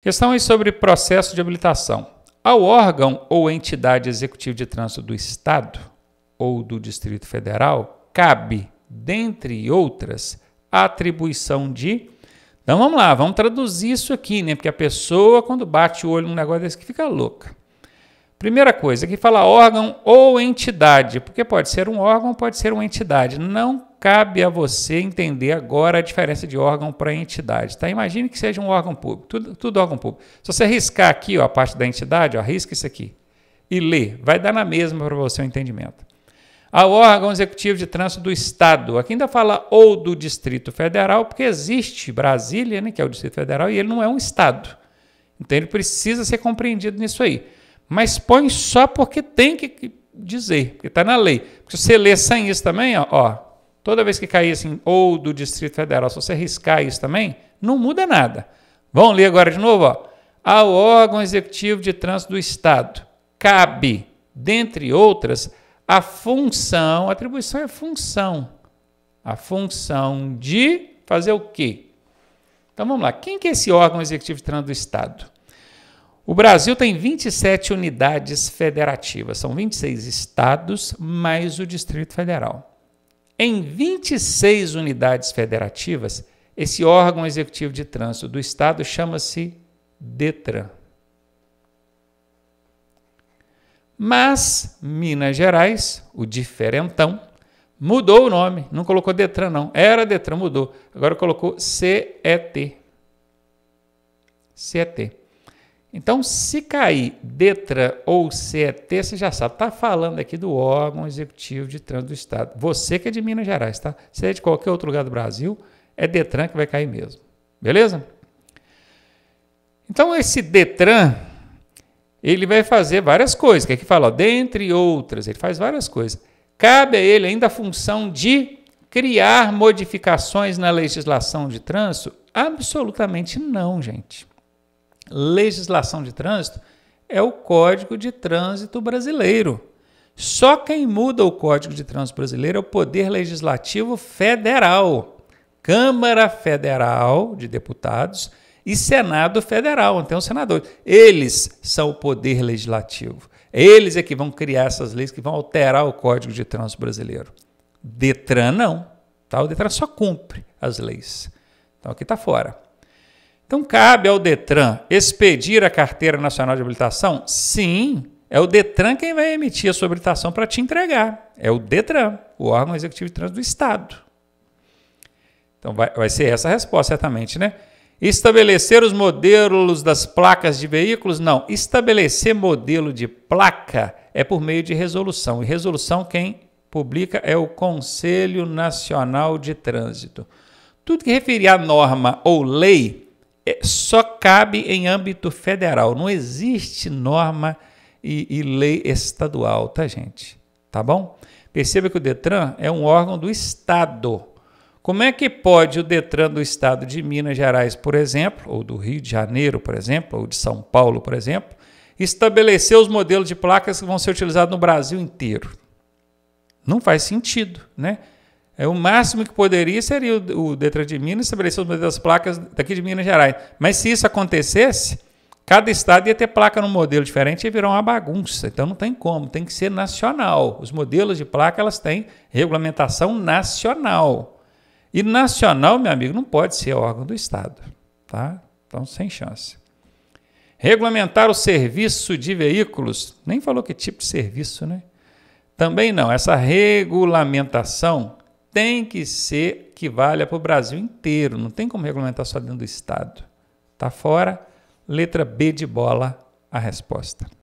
Questão aí sobre processo de habilitação. Ao órgão ou entidade executiva de trânsito do Estado ou do Distrito Federal, cabe, dentre outras, a atribuição de. Então vamos lá, vamos traduzir isso aqui, né? Porque a pessoa, quando bate o olho num negócio desse, que fica louca. Primeira coisa, que fala órgão ou entidade, porque pode ser um órgão, pode ser uma entidade. Não cabe a você entender agora a diferença de órgão para entidade. Tá? Imagine que seja um órgão público, tudo, tudo órgão público. Se você riscar aqui ó, a parte da entidade, ó, risca isso aqui e lê, vai dar na mesma para você o entendimento. A órgão executivo de trânsito do Estado, aqui ainda fala ou do Distrito Federal, porque existe Brasília, né, que é o Distrito Federal, e ele não é um Estado. Então ele precisa ser compreendido nisso aí. Mas põe só porque tem que dizer, porque está na lei. Porque se você ler sem isso também, ó, ó Toda vez que cair assim, ou do Distrito Federal, se você riscar isso também, não muda nada. Vamos ler agora de novo, ó. Ao órgão executivo de trânsito do Estado cabe, dentre outras, a função, atribuição é função, a função de fazer o quê? Então vamos lá, quem que é esse órgão executivo de trânsito do Estado? O Brasil tem 27 unidades federativas, são 26 estados mais o Distrito Federal. Em 26 unidades federativas, esse órgão executivo de trânsito do Estado chama-se DETRAN. Mas Minas Gerais, o diferentão, mudou o nome, não colocou Detran, não. Era Detran, mudou. Agora colocou CET. CET. Então, se cair DETRAN ou CET, você já sabe, está falando aqui do órgão executivo de trânsito do Estado. Você que é de Minas Gerais, tá? Se é de qualquer outro lugar do Brasil, é DETRAN que vai cair mesmo. Beleza? Então, esse DETRAN, ele vai fazer várias coisas, que aqui fala, ó, dentre outras, ele faz várias coisas. Cabe a ele ainda a função de criar modificações na legislação de trânsito? Absolutamente não, gente legislação de trânsito é o Código de Trânsito Brasileiro. Só quem muda o Código de Trânsito Brasileiro é o Poder Legislativo Federal, Câmara Federal de Deputados e Senado Federal, então é senadores. Eles são o poder legislativo. É eles é que vão criar essas leis que vão alterar o Código de Trânsito Brasileiro. Detran não. Tá? O Detran só cumpre as leis. Então aqui está fora. Então, cabe ao Detran expedir a Carteira Nacional de Habilitação? Sim, é o Detran quem vai emitir a sua habilitação para te entregar. É o Detran, o órgão executivo de trânsito do Estado. Então, vai, vai ser essa a resposta, certamente, né? Estabelecer os modelos das placas de veículos? Não. Estabelecer modelo de placa é por meio de resolução. E resolução quem publica é o Conselho Nacional de Trânsito. Tudo que referir a norma ou lei é, só cabe em âmbito federal. Não existe norma e, e lei estadual, tá, gente? Tá bom? Perceba que o Detran é um órgão do Estado. Como é que pode o Detran do Estado de Minas Gerais, por exemplo, ou do Rio de Janeiro, por exemplo, ou de São Paulo, por exemplo, estabelecer os modelos de placas que vão ser utilizados no Brasil inteiro? Não faz sentido, né? É, o máximo que poderia seria o, o Detran de Minas estabelecer os modelos das placas daqui de Minas Gerais. Mas se isso acontecesse, cada estado ia ter placa num modelo diferente e virar uma bagunça. Então não tem como, tem que ser nacional. Os modelos de placa elas têm regulamentação nacional. E nacional, meu amigo, não pode ser órgão do estado, tá? Então sem chance. Regulamentar o serviço de veículos, nem falou que tipo de serviço, né? Também não. Essa regulamentação tem que ser que valha para o Brasil inteiro, não tem como regulamentar só dentro do Estado. Está fora? Letra B de bola a resposta.